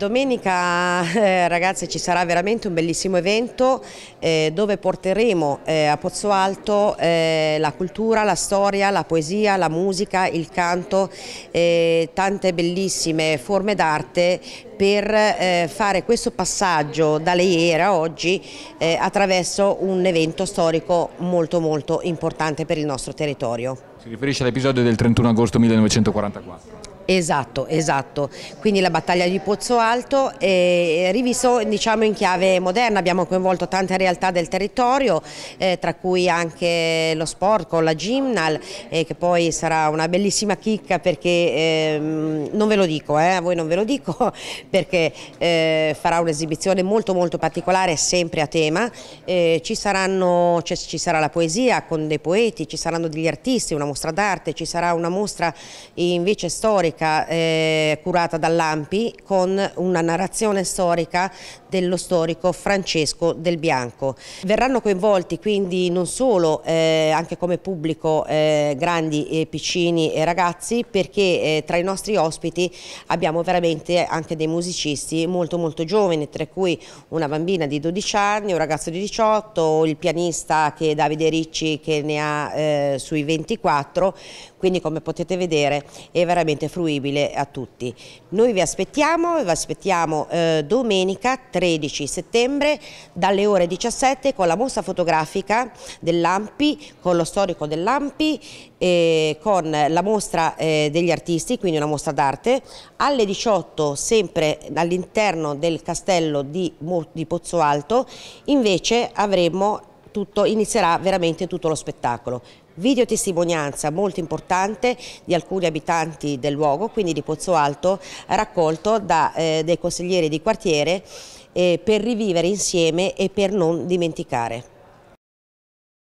Domenica eh, ragazze ci sarà veramente un bellissimo evento eh, dove porteremo eh, a Pozzo Alto eh, la cultura, la storia, la poesia, la musica, il canto, eh, tante bellissime forme d'arte per eh, fare questo passaggio da lei era oggi attraverso un evento storico molto molto importante per il nostro territorio. Si riferisce all'episodio del 31 agosto 1944? Esatto, esatto. Quindi la battaglia di Pozzo Alto è eh, rivisto diciamo, in chiave moderna, abbiamo coinvolto tante realtà del territorio, eh, tra cui anche lo sport con la Gymnal, eh, che poi sarà una bellissima chicca perché ehm, non ve lo dico, eh, a voi non ve lo dico, perché eh, farà un'esibizione molto molto particolare, sempre a tema. Eh, ci, saranno, cioè, ci sarà la poesia con dei poeti, ci saranno degli artisti, una mostra d'arte, ci sarà una mostra invece storica storica eh, curata dall'Ampi con una narrazione storica dello storico Francesco Del Bianco. Verranno coinvolti quindi non solo eh, anche come pubblico eh, grandi e piccini e ragazzi perché eh, tra i nostri ospiti abbiamo veramente anche dei musicisti molto molto giovani tra cui una bambina di 12 anni, un ragazzo di 18, il pianista che è Davide Ricci che ne ha eh, sui 24 quindi come potete vedere è veramente fruttuoso fruibile a tutti. Noi vi aspettiamo, vi aspettiamo eh, domenica 13 settembre dalle ore 17 con la mostra fotografica dell'Ampi, con lo storico dell'Ampi, eh, con la mostra eh, degli artisti, quindi una mostra d'arte, alle 18 sempre all'interno del castello di, di Pozzo Alto, invece avremo tutto, inizierà veramente tutto lo spettacolo videotestimonianza molto importante di alcuni abitanti del luogo, quindi di Pozzo Alto, raccolto da, eh, dai consiglieri di quartiere eh, per rivivere insieme e per non dimenticare.